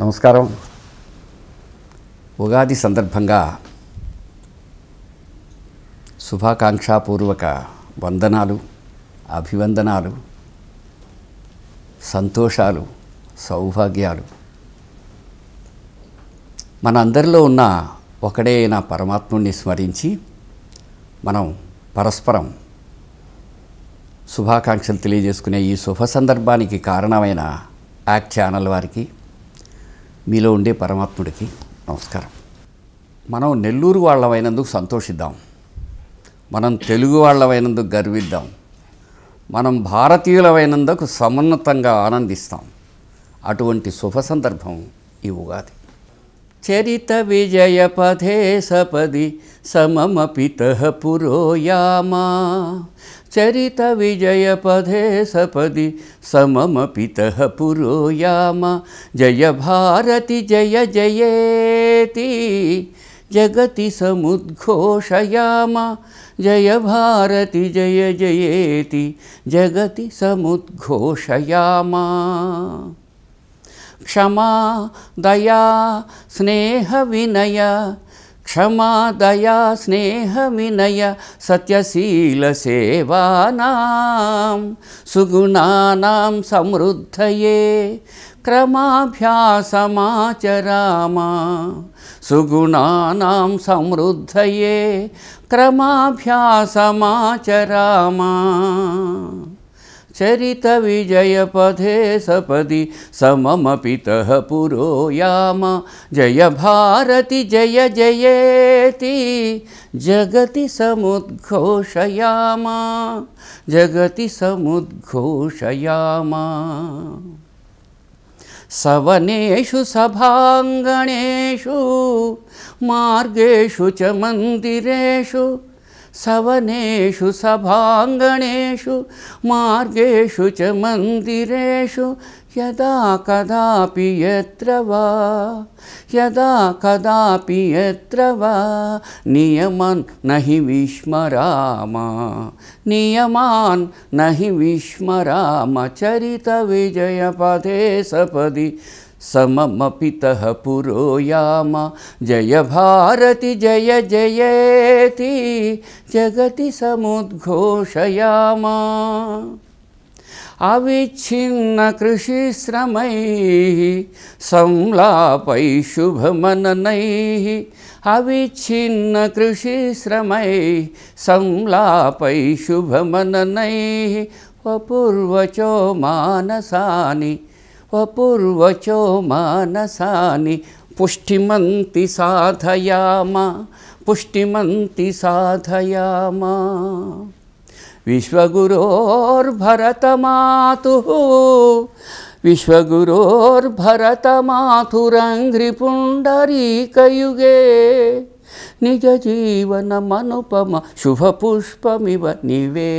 నమస్కారం ఉగాది సందర్భంగా శుభాకాంక్షాపూర్వక వందనాలు అభివందనాలు సంతోషాలు సౌభాగ్యాలు మన అందరిలో ఉన్న ఒకడే నా పరమాత్ముడిని స్మరించి మనం పరస్పరం శుభాకాంక్షలు తెలియజేసుకునే ఈ శుభ సందర్భానికి కారణమైన యాక్ట్ ఛానల్ వారికి మీలో ఉండే పరమాత్ముడికి నమస్కారం మనం నెల్లూరు వాళ్ళమైనందుకు సంతోషిద్దాం మనం తెలుగు వాళ్ళమైనందుకు గర్విద్దాం మనం భారతీయులమైనందుకు సమున్నతంగా ఆనందిస్తాం అటువంటి శుభ సందర్భం ఈ ఉగాది विजय पथे सपदि सममपितः पुरो यामा पथे सपदि समम पुरो याम जय भारति जय जयेति जगति समुद्घोषयामा जय भारति जय जयेति जगति समुद्घोषयामा क्षमा दया स्नेहविनय क्षमा दया सत्यशील सत्यशीलसेवानां सुगुणानां समृद्धये क्रमाभ्यासमाचराम सुगुणानां समृद्धये क्रमाभ्यासमाचराम चरितविजयपथे सपदि सममपितः पुरो याम जय भारति जय जयेति जगति समुद्घोषयाम जगति समुद्घोषयाम सवनेषु सभाङ्गणेषु मार्गेषु च मन्दिरेषु सवनेषु सभाङ्गणेषु मार्गेषु च मन्दिरेषु यदा कदापि यत्र वा यदा कदापि यत्र वा नियमान् न हि विस्मराम नियमान् न हि विस्मरामचरितविजयपदे सपदि सममपितः पुरो जय भारति जय जयेति जगति समुद्घोषयाम अविच्छिन्न कृषिश्रमैः संलापयशुभमननैः अविच्छिन्न कृषिश्रमयै संलापयै शुभमननैः वपूर्वचो मानसानि वपूर्वचो मानसानि पुष्टिमन्ति साधयाम पुष्टिमन्ति साधयाम विश्वगुरोर्भरतमातुः विश्वगुरोर्भरतमातुरङ्घ्रिपुण्डरीकयुगे निजजीवनमनुपम शुभपुष्पमिव निवेदयामा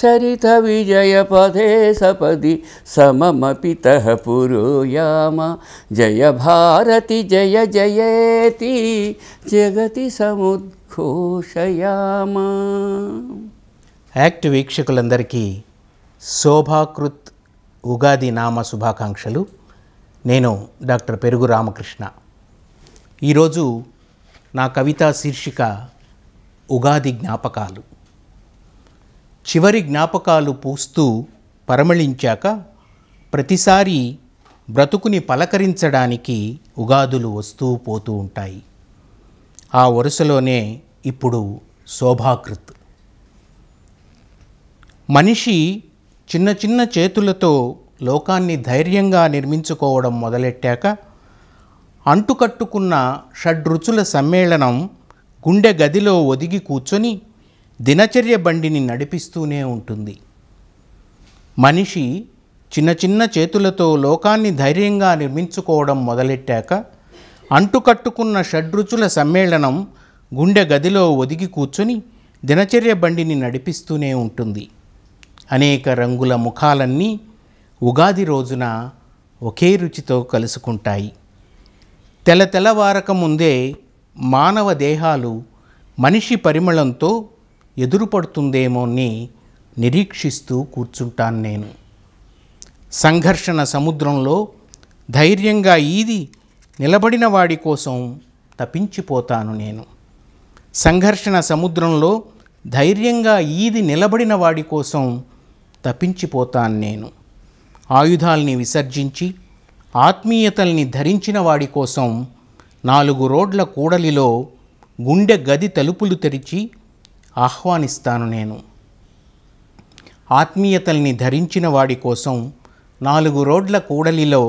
చరిత విజయపదే సపది సమమపిత పురోయామ జయ భారతి జయ జయేతి జగతి సముద్ఘోషయామ యాక్ట్ వీక్షకులందరికీ శోభాకృత్ ఉగాది నామ శుభాకాంక్షలు నేను డాక్టర్ పెరుగు రామకృష్ణ ఈరోజు నా కవితా శీర్షిక ఉగాది జ్ఞాపకాలు చివరి జ్ఞాపకాలు పూస్తూ పరమళించాక ప్రతిసారి బ్రతుకుని పలకరించడానికి ఉగాదులు వస్తూ పోతూ ఉంటాయి ఆ వరుసలోనే ఇప్పుడు శోభాకృత్ మనిషి చిన్న చిన్న చేతులతో లోకాన్ని ధైర్యంగా నిర్మించుకోవడం మొదలెట్టాక అంటుకట్టుకున్న షడ్రుచుల సమ్మేళనం గుండె గదిలో ఒదిగి కూర్చొని దినచర్య బండిని నడిపిస్తూనే ఉంటుంది మనిషి చిన్న చిన్న చేతులతో లోకాన్ని ధైర్యంగా నిర్మించుకోవడం మొదలెట్టాక అంటుకట్టుకున్న షడ్రుచుల సమ్మేళనం గుండె గదిలో ఒదిగి కూర్చుని దినచర్య బండిని నడిపిస్తూనే ఉంటుంది అనేక రంగుల ముఖాలన్నీ ఉగాది రోజున ఒకే రుచితో కలుసుకుంటాయి తెల తెల్లవారక ముందే మానవ దేహాలు మనిషి పరిమళంతో ఎదురుపడుతుందేమోని నిరీక్షిస్తూ కూర్చుంటాను నేను సంఘర్షణ సముద్రంలో ధైర్యంగా ఈది నిలబడిన వాడి కోసం తప్పించిపోతాను నేను సంఘర్షణ సముద్రంలో ధైర్యంగా ఈది నిలబడిన వాడి కోసం తప్పించిపోతాను నేను ఆయుధాల్ని విసర్జించి ఆత్మీయతల్ని ధరించిన వాడి కోసం నాలుగు రోడ్ల కూడలిలో గుండె గది తలుపులు తెరిచి ఆహ్వానిస్తాను నేను ఆత్మీయతల్ని ధరించిన వాడి కోసం నాలుగు రోడ్ల కూడలిలో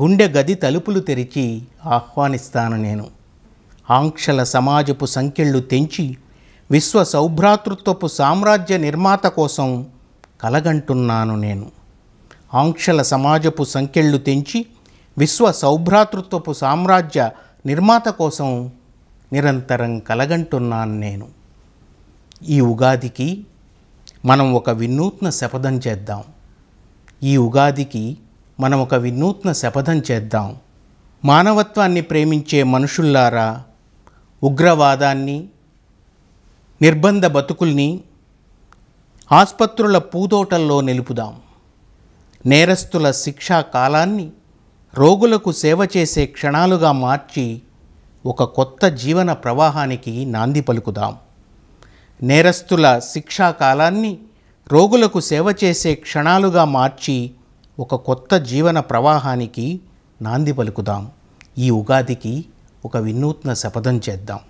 గుండె గది తలుపులు తెరిచి ఆహ్వానిస్తాను నేను ఆంక్షల సమాజపు సంఖ్యళ్ళు తెంచి విశ్వ సౌభ్రాతృత్వపు సామ్రాజ్య నిర్మాత కోసం కలగంటున్నాను నేను ఆంక్షల సమాజపు సంఖ్యళ్ళు తెంచి విశ్వ సౌభ్రాతృత్వపు సామ్రాజ్య నిర్మాత కోసం నిరంతరం కలగంటున్నాను నేను ఈ ఉగాదికి మనం ఒక వినూత్న శపథం చేద్దాం ఈ ఉగాదికి మనం ఒక వినూత్న శపథం చేద్దాం మానవత్వాన్ని ప్రేమించే మనుషుల్లారా ఉగ్రవాదాన్ని నిర్బంధ బతుకుల్ని ఆసుపత్రుల పూదోటల్లో నిలుపుదాం నేరస్తుల శిక్షా కాలాన్ని రోగులకు సేవ చేసే క్షణాలుగా మార్చి ఒక కొత్త జీవన ప్రవాహానికి నాంది పలుకుదాం నేరస్తుల శిక్షాకాలాన్ని రోగులకు సేవ చేసే క్షణాలుగా మార్చి ఒక కొత్త జీవన ప్రవాహానికి నాంది పలుకుదాం ఈ ఉగాదికి ఒక వినూత్న శపథం చేద్దాం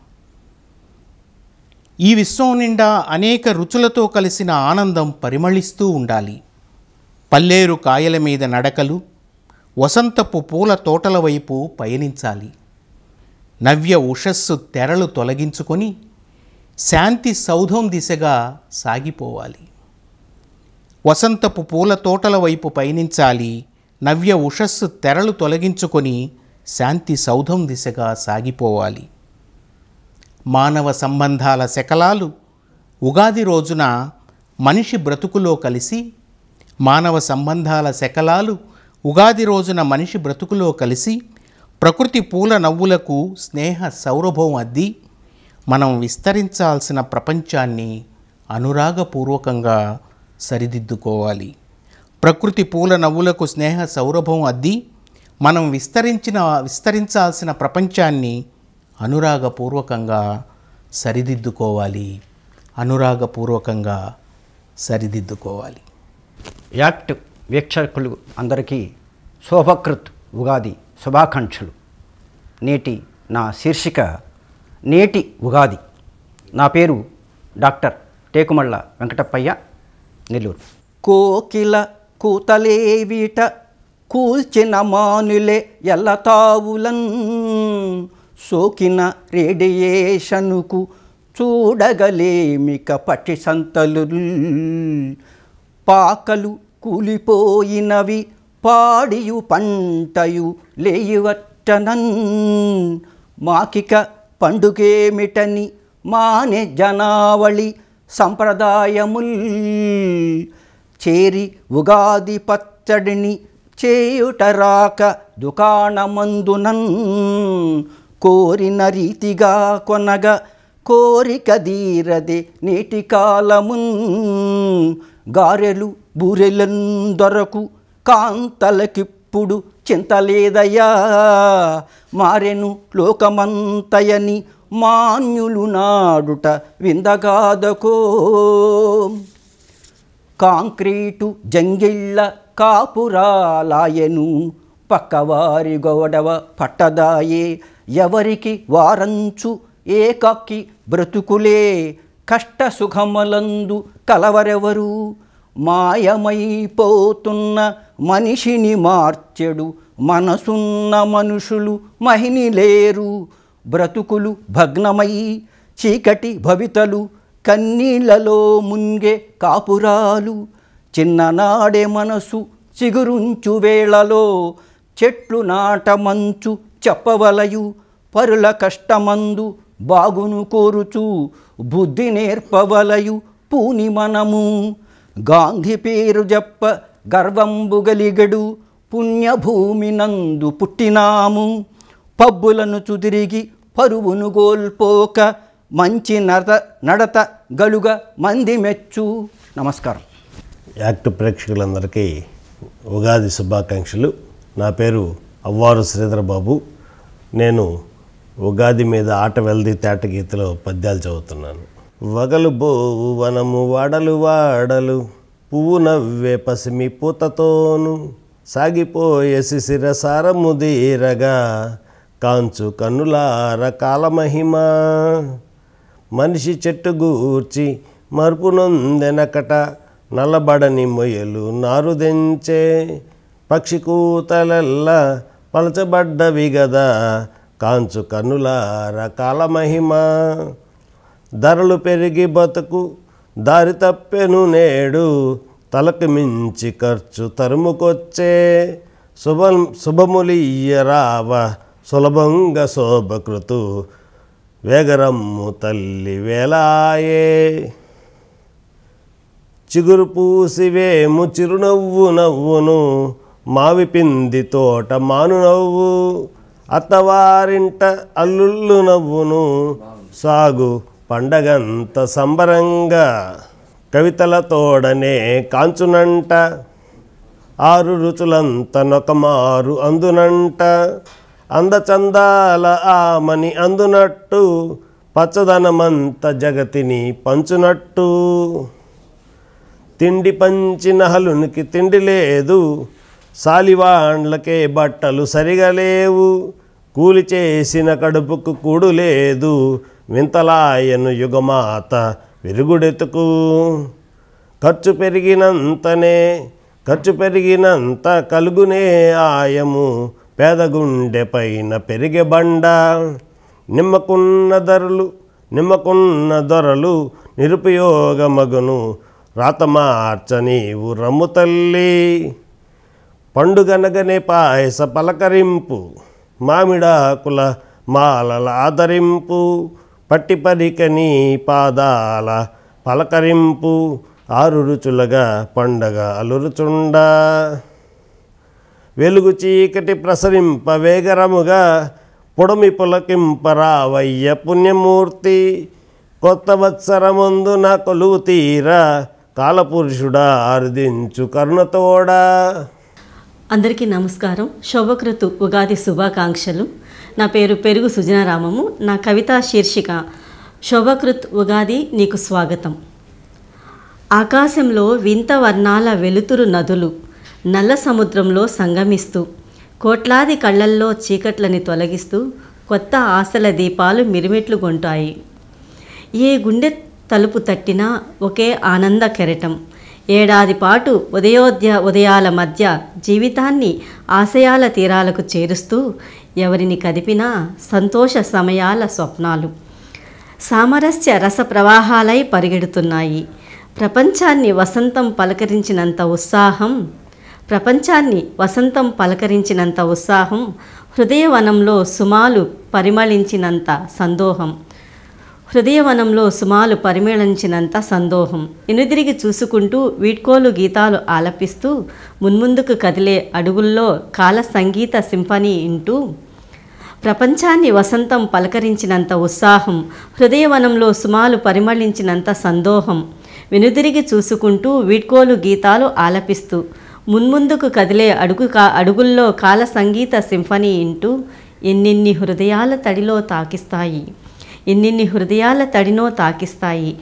ఈ విశ్వం నిండా అనేక రుచులతో కలిసిన ఆనందం పరిమళిస్తూ ఉండాలి పల్లేరు కాయల మీద నడకలు వసంతపు పూల తోటల వైపు పయనించాలి నవ్య ఉషస్సు తెరలు తొలగించుకొని శాంతి సౌధం దిశగా సాగిపోవాలి వసంతపు పూల తోటల వైపు పయనించాలి నవ్య ఉషస్సు తెరలు తొలగించుకొని శాంతి సౌధం దిశగా సాగిపోవాలి మానవ సంబంధాల శకలాలు ఉగాది రోజున మనిషి బ్రతుకులో కలిసి మానవ సంబంధాల శకలాలు ఉగాది రోజున మనిషి బ్రతుకులో కలిసి ప్రకృతి పూల నవ్వులకు స్నేహ సౌరభం అద్ది మనం విస్తరించాల్సిన ప్రపంచాన్ని అనురాగపూర్వకంగా సరిదిద్దుకోవాలి ప్రకృతి పూల నవ్వులకు స్నేహ సౌరభం అద్ది మనం విస్తరించిన విస్తరించాల్సిన ప్రపంచాన్ని అనురాగపూర్వకంగా సరిదిద్దుకోవాలి అనురాగపూర్వకంగా సరిదిద్దుకోవాలి యాక్ట్ వీక్షకులు అందరికీ శోభకృత్ ఉగాది శుభాకాంక్షలు నేటి నా శీర్షిక నేటి ఉగాది నా పేరు డాక్టర్ టేకుమళ్ళ వెంకటప్పయ్య నెల్లూరు కోకిల కూతలేవిట కూల్చిన మానులే ఎల్లతావులన్ సోకిన రేడియేషనుకు చూడగలేమిక పటి సంతలు పాకలు కూలిపోయినవి పాడియు పంటయు లేయువట్టనన్ మాకిక పండుగేమిటని మానే జనావళి సంప్రదాయముల్ చేరి ఉగాది పచ్చడిని చేయుటరాక దుకాణమందునన్ కోరిన రీతిగా కొనగ కోరిక దీరదే నేటి కాలమున్ గారెలు బూరెలన్ దొరకు కాంతలకిప్పుడు చింత లేదయ్యా మారెను లోకమంతయని మాన్యులు నాడుట విందగాదకో కాంక్రీటు జంగిళ్ళ కాపురాలాయను పక్కవారి గొడవ పట్టదాయే ఎవరికి వారంచు ఏకకి బ్రతుకులే కష్ట సుఖములందు కలవరెవరు మాయమైపోతున్న మనిషిని మార్చెడు మనసున్న మనుషులు మహిని లేరు బ్రతుకులు భగ్నమై చీకటి భవితలు కన్నీళ్లలో మున్గే కాపురాలు చిన్ననాడే మనసు చిగురుంచు వేళలో చెట్లు నాటమంచు చెప్పవలయు పరుల కష్టమందు బాగును కోరుచు బుద్ధి నేర్పవలయు పూని మనము గాంధీ పేరు చెప్ప గర్వంబుగలిగడు పుణ్యభూమి నందు పుట్టినాము పబ్బులను చుదిరిగి పరువును గోల్పోక మంచి నడత నడత గలుగ మంది మెచ్చు నమస్కారం యాక్ట్ ప్రేక్షకులందరికీ ఉగాది శుభాకాంక్షలు నా పేరు అవ్వారు బాబు నేను ఉగాది మీద ఆట వెల్ది తేట గీతలో పద్యాలు చదువుతున్నాను వగలు బో వనము వాడలు వాడలు పువ్వు నవ్వే పసిమి పూతతోను సాగిపోయే శిశిర దీరగా కాంచు కన్నులార కాలమహిమ మనిషి చెట్టు గూర్చి మరుపు నొందెనకట నల్లబడని మొయలు నారుదెంచే పక్షి కూతలెల్లా పలచబడ్డవి గదా కాంచు కన్నులార కాలమహిమ ధరలు పెరిగి బతుకు దారి తప్పెను నేడు తలకు మించి ఖర్చు తరుముకొచ్చే శుభ శుభములియ్యరావ సులభంగా శోభకృతు వేగరమ్ము తల్లి వేలాయే చిగురు పూసివేము చిరునవ్వు నవ్వును మావి పింది తోట మాను నవ్వు అత్తవారింట అల్లుళ్ళు నవ్వును సాగు పండగంత సంబరంగా కవితల తోడనే కాంచునంట ఆరు రుచులంత నొకమారు అందునంట అందచందాల ఆమని అందునట్టు పచ్చదనమంత జగతిని పంచునట్టు తిండి పంచిన హలునికి తిండి లేదు సాలివాండ్లకే బట్టలు సరిగా లేవు కూలి చేసిన కడుపుకు కూడు లేదు వింతలాయను యుగమాత విరుగుడెతుకు ఖర్చు పెరిగినంతనే ఖర్చు పెరిగినంత కలుగునే ఆయము పేదగుండె పైన పెరిగే బండ నిమ్మకున్న ధరలు నిమ్మకున్న దొరలు నిరుపయోగమగును రాతమార్చనీవు రమ్ము తల్లి పండుగనగనే పాయస పలకరింపు మామిడాకుల మాలల ఆదరింపు పట్టిపరికని పాదాల పలకరింపు ఆరు రుచులగా పండగ అలురుచుండ వెలుగు చీకటి ప్రసరింప వేగరముగా పొడమి పులకింపరావయ్య పుణ్యమూర్తి కొత్త వత్సరముందు నా కొలువు తీరా కాలపురుషుడా అరుదించు కరుణతోడా అందరికీ నమస్కారం శోభకృతు ఉగాది శుభాకాంక్షలు నా పేరు పెరుగు సుజనారామము నా కవితా శీర్షిక శుభకృత్ ఉగాది నీకు స్వాగతం ఆకాశంలో వింత వర్ణాల వెలుతురు నదులు నల్ల సముద్రంలో సంగమిస్తూ కోట్లాది కళ్ళల్లో చీకట్లని తొలగిస్తూ కొత్త ఆశల దీపాలు మిరుమిట్లు కొంటాయి ఏ గుండె తలుపు తట్టినా ఒకే ఆనంద కెరటం ఏడాది పాటు ఉదయోద్య ఉదయాల మధ్య జీవితాన్ని ఆశయాల తీరాలకు చేరుస్తూ ఎవరిని కదిపినా సంతోష సమయాల స్వప్నాలు సామరస్య రస ప్రవాహాలై పరిగెడుతున్నాయి ప్రపంచాన్ని వసంతం పలకరించినంత ఉత్సాహం ప్రపంచాన్ని వసంతం పలకరించినంత ఉత్సాహం హృదయవనంలో సుమాలు పరిమళించినంత సందోహం హృదయవనంలో సుమాలు పరిమేళించినంత సందోహం ఎనుదిరిగి చూసుకుంటూ వీడ్కోలు గీతాలు ఆలపిస్తూ మున్ముందుకు కదిలే అడుగుల్లో కాల సంగీత సింఫనీ ఇంటూ ప్రపంచాన్ని వసంతం పలకరించినంత ఉత్సాహం హృదయవనంలో సుమాలు పరిమళించినంత సందోహం వెనుదిరిగి చూసుకుంటూ వీడ్కోలు గీతాలు ఆలపిస్తూ మున్ముందుకు కదిలే అడుగు కా అడుగుల్లో కాల సంగీత సింఫనీ ఇంటూ ఎన్నెన్ని హృదయాల తడిలో తాకిస్తాయి ఇన్నిన్ని హృదయాల తడినో తాకిస్తాయి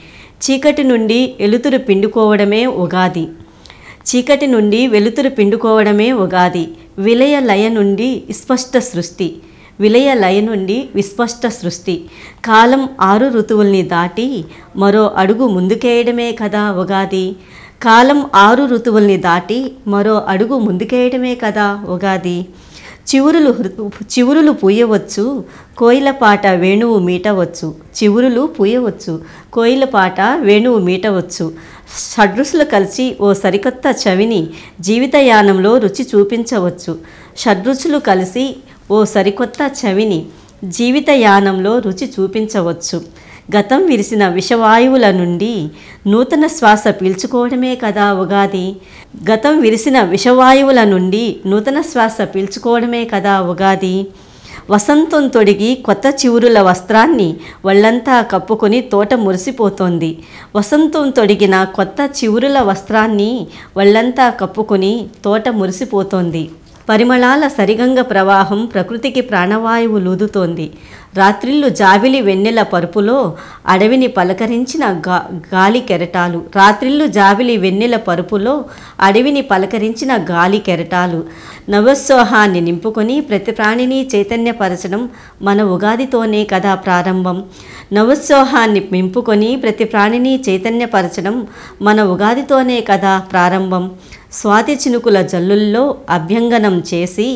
చీకటి నుండి వెలుతురు పిండుకోవడమే ఉగాది చీకటి నుండి వెలుతురు పిండుకోవడమే ఉగాది విలయ లయ నుండి స్పష్ట సృష్టి విలయ లయ నుండి విస్పష్ట సృష్టి కాలం ఆరు ఋతువుల్ని దాటి మరో అడుగు ముందుకేయడమే కదా ఉగాది కాలం ఆరు ఋతువుల్ని దాటి మరో అడుగు ముందుకేయడమే కదా ఉగాది చివురులు చివురులు పూయవచ్చు కోయిల పాట వేణువు మీటవచ్చు చివురులు పూయవచ్చు కోయిల పాట వేణువు మీటవచ్చు షడ్రుసులు కలిసి ఓ సరికొత్త చవిని జీవితయానంలో రుచి చూపించవచ్చు షడ్రుచులు కలిసి ఓ సరికొత్త చవిని జీవితయానంలో రుచి చూపించవచ్చు గతం విరిసిన విషవాయువుల నుండి నూతన శ్వాస పీల్చుకోవడమే కదా ఉగాది గతం విరిసిన విషవాయువుల నుండి నూతన శ్వాస పీల్చుకోవడమే కదా ఉగాది వసంతం తొడిగి కొత్త చివురుల వస్త్రాన్ని వళ్లంతా కప్పుకొని తోట మురిసిపోతోంది వసంతం తొడిగిన కొత్త చివురుల వస్త్రాన్ని వళ్లంతా కప్పుకొని తోట మురిసిపోతోంది పరిమళాల సరిగంగ ప్రవాహం ప్రకృతికి ప్రాణవాయువు లూదుతోంది రాత్రిళ్ళు జావిలి వెన్నెల పరుపులో అడవిని పలకరించిన గాలి కెరటాలు రాత్రిళ్ళు జావిలి వెన్నెల పరుపులో అడవిని పలకరించిన గాలి కెరటాలు నవోత్సాహాన్ని నింపుకొని ప్రతి ప్రాణిని చైతన్యపరచడం మన ఉగాదితోనే కదా ప్రారంభం నవోత్సాహాన్ని నింపుకొని ప్రతి ప్రాణిని చైతన్యపరచడం మన ఉగాదితోనే కదా ప్రారంభం స్వాతి చినుకుల జల్లుల్లో అభ్యంగనం చేసి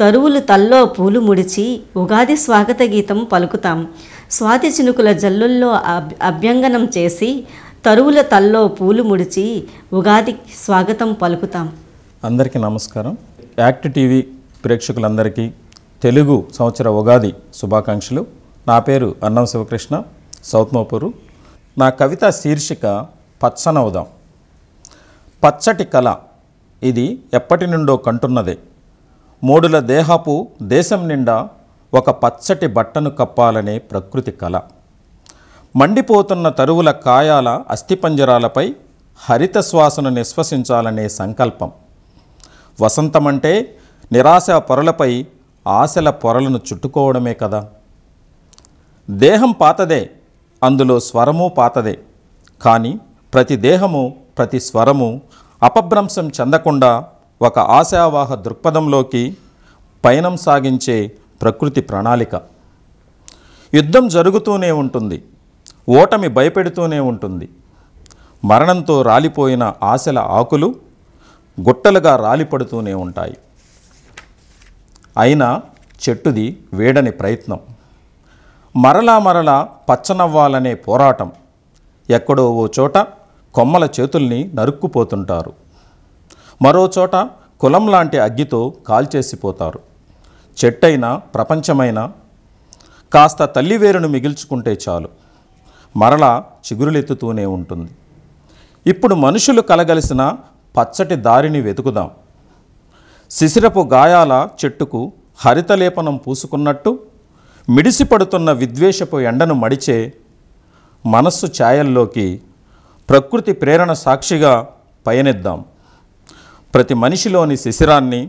తరువులు తల్లో పూలు ముడిచి ఉగాది స్వాగత గీతం పలుకుతాం స్వాతి చినుకుల జల్లుల్లో అభ్యంగనం చేసి తరువుల తల్లో పూలు ముడిచి ఉగాది స్వాగతం పలుకుతాం అందరికీ నమస్కారం యాక్ట్ టీవీ ప్రేక్షకులందరికీ తెలుగు సంవత్సర ఉగాది శుభాకాంక్షలు నా పేరు అన్నం శివకృష్ణ సౌత్మోపూరు నా కవిత శీర్షిక పచ్చనవుదాం పచ్చటి కళ ఇది ఎప్పటి నుండో కంటున్నదే మూడుల దేహపు దేశం నిండా ఒక పచ్చటి బట్టను కప్పాలనే ప్రకృతి కళ మండిపోతున్న తరువుల కాయాల అస్థిపంజరాలపై హరిత శ్వాసను నిశ్వసించాలనే సంకల్పం వసంతమంటే నిరాశ పొరలపై ఆశల పొరలను చుట్టుకోవడమే కదా దేహం పాతదే అందులో స్వరము పాతదే కానీ ప్రతి దేహము ప్రతి స్వరము అపభ్రంశం చెందకుండా ఒక ఆశావాహ దృక్పథంలోకి పయనం సాగించే ప్రకృతి ప్రణాళిక యుద్ధం జరుగుతూనే ఉంటుంది ఓటమి భయపెడుతూనే ఉంటుంది మరణంతో రాలిపోయిన ఆశల ఆకులు గుట్టలుగా రాలిపడుతూనే ఉంటాయి అయినా చెట్టుది వేడని ప్రయత్నం మరలా మరలా పచ్చనవ్వాలనే పోరాటం ఎక్కడో ఓ చోట కొమ్మల చేతుల్ని నరుక్కుపోతుంటారు మరోచోట కులం లాంటి అగ్గితో కాల్చేసిపోతారు చెట్టైనా ప్రపంచమైనా కాస్త తల్లివేరును మిగిల్చుకుంటే చాలు మరలా చిగురులెత్తుతూనే ఉంటుంది ఇప్పుడు మనుషులు కలగలిసిన పచ్చటి దారిని వెతుకుదాం శిశిరపు గాయాల చెట్టుకు హరితలేపనం పూసుకున్నట్టు మిడిసిపడుతున్న విద్వేషపు ఎండను మడిచే మనస్సు ఛాయల్లోకి ప్రకృతి ప్రేరణ సాక్షిగా పయనిద్దాం ప్రతి మనిషిలోని శిశిరాన్ని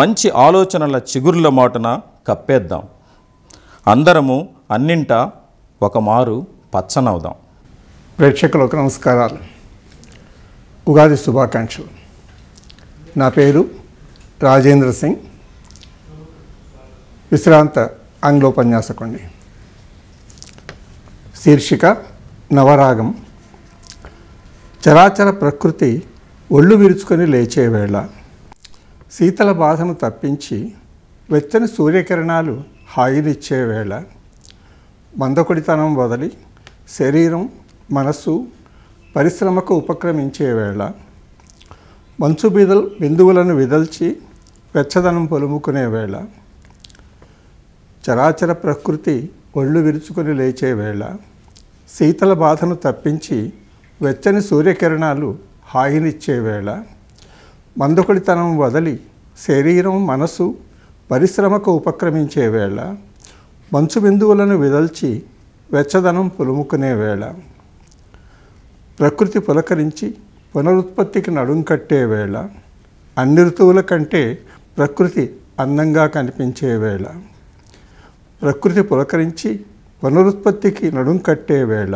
మంచి ఆలోచనల చిగుర్ల మాటున కప్పేద్దాం అందరము అన్నింట ఒక మారు పచ్చనవుదాం ప్రేక్షకులకు నమస్కారాలు ఉగాది శుభాకాంక్షలు నా పేరు రాజేంద్ర సింగ్ విశ్రాంత ఆంగ్లోపన్యాసకుండి శీర్షిక నవరాగం చరాచర ప్రకృతి ఒళ్ళు విరుచుకొని లేచేవేళ శీతల బాధను తప్పించి వెచ్చని సూర్యకిరణాలు హాయినిచ్చే వేళ మందకొడితనం వదలి శరీరం మనస్సు పరిశ్రమకు ఉపక్రమించే వేళ మంచు బిదల్ బిందువులను విదల్చి వెచ్చదనం పొలుముకునే వేళ చరాచర ప్రకృతి ఒళ్ళు విరుచుకొని లేచే వేళ శీతల బాధను తప్పించి వెచ్చని సూర్యకిరణాలు హాయినిచ్చే వేళ మందుకుడితనం వదలి శరీరం మనసు పరిశ్రమకు ఉపక్రమించే వేళ మంచు బిందువులను విదల్చి వెచ్చదనం పులుముకునే వేళ ప్రకృతి పులకరించి పునరుత్పత్తికి నడుం కట్టే వేళ అన్ని ఋతువుల కంటే ప్రకృతి అందంగా కనిపించే వేళ ప్రకృతి పులకరించి పునరుత్పత్తికి నడుం కట్టే వేళ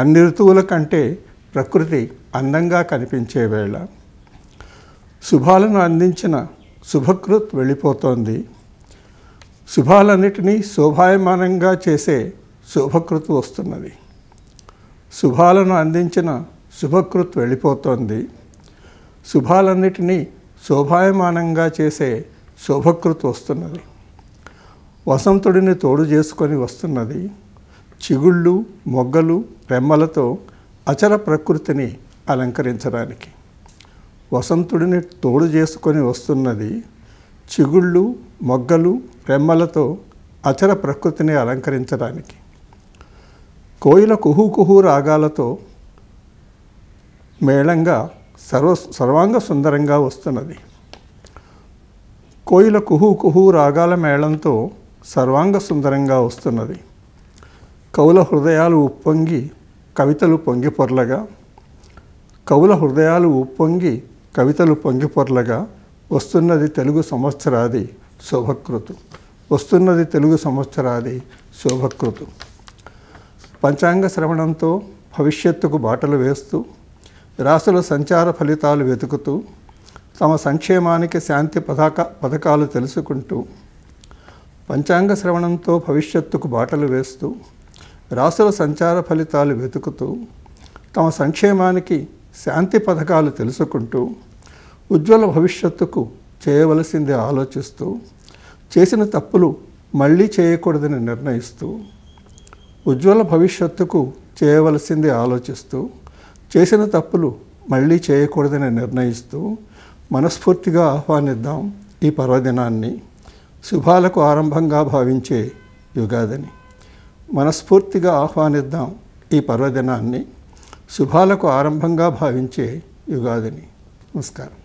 అన్ని ఋతువుల కంటే ప్రకృతి అందంగా కనిపించే వేళ శుభాలను అందించిన శుభకృత్ వెళ్ళిపోతోంది శుభాలన్నిటినీ శోభాయమానంగా చేసే శుభకృత్ వస్తున్నది శుభాలను అందించిన శుభకృత్ వెళ్ళిపోతోంది శుభాలన్నిటినీ శోభాయమానంగా చేసే శోభకృత్ వస్తున్నది వసంతుడిని తోడు చేసుకొని వస్తున్నది చిగుళ్ళు మొగ్గలు రెమ్మలతో అచర ప్రకృతిని అలంకరించడానికి వసంతుడిని తోడు చేసుకొని వస్తున్నది చిగుళ్ళు మొగ్గలు రెమ్మలతో అచర ప్రకృతిని అలంకరించడానికి కోయిల కుహు కుహు రాగాలతో మేళంగా సర్వ సర్వాంగ సుందరంగా వస్తున్నది కోయిల కుహు కుహు రాగాల మేళంతో సర్వాంగ సుందరంగా వస్తున్నది కవుల హృదయాలు ఉప్పొంగి కవితలు పొంగి పొరలగా కవుల హృదయాలు ఉప్పొంగి కవితలు పొంగి పొరలగా వస్తున్నది తెలుగు సంవత్సరాది శోభకృతు వస్తున్నది తెలుగు సంవత్సరాది శోభకృతు పంచాంగ శ్రవణంతో భవిష్యత్తుకు బాటలు వేస్తూ రాసుల సంచార ఫలితాలు వెతుకుతూ తమ సంక్షేమానికి శాంతి పథక పథకాలు తెలుసుకుంటూ పంచాంగ శ్రవణంతో భవిష్యత్తుకు బాటలు వేస్తూ రాసుల సంచార ఫలితాలు వెతుకుతూ తమ సంక్షేమానికి శాంతి పథకాలు తెలుసుకుంటూ ఉజ్వల భవిష్యత్తుకు చేయవలసింది ఆలోచిస్తూ చేసిన తప్పులు మళ్ళీ చేయకూడదని నిర్ణయిస్తూ ఉజ్వల భవిష్యత్తుకు చేయవలసింది ఆలోచిస్తూ చేసిన తప్పులు మళ్ళీ చేయకూడదని నిర్ణయిస్తూ మనస్ఫూర్తిగా ఆహ్వానిద్దాం ఈ పర్వదినాన్ని శుభాలకు ఆరంభంగా భావించే యుగాదిని మనస్ఫూర్తిగా ఆహ్వానిద్దాం ఈ పర్వదినాన్ని శుభాలకు ఆరంభంగా భావించే యుగాదిని నమస్కారం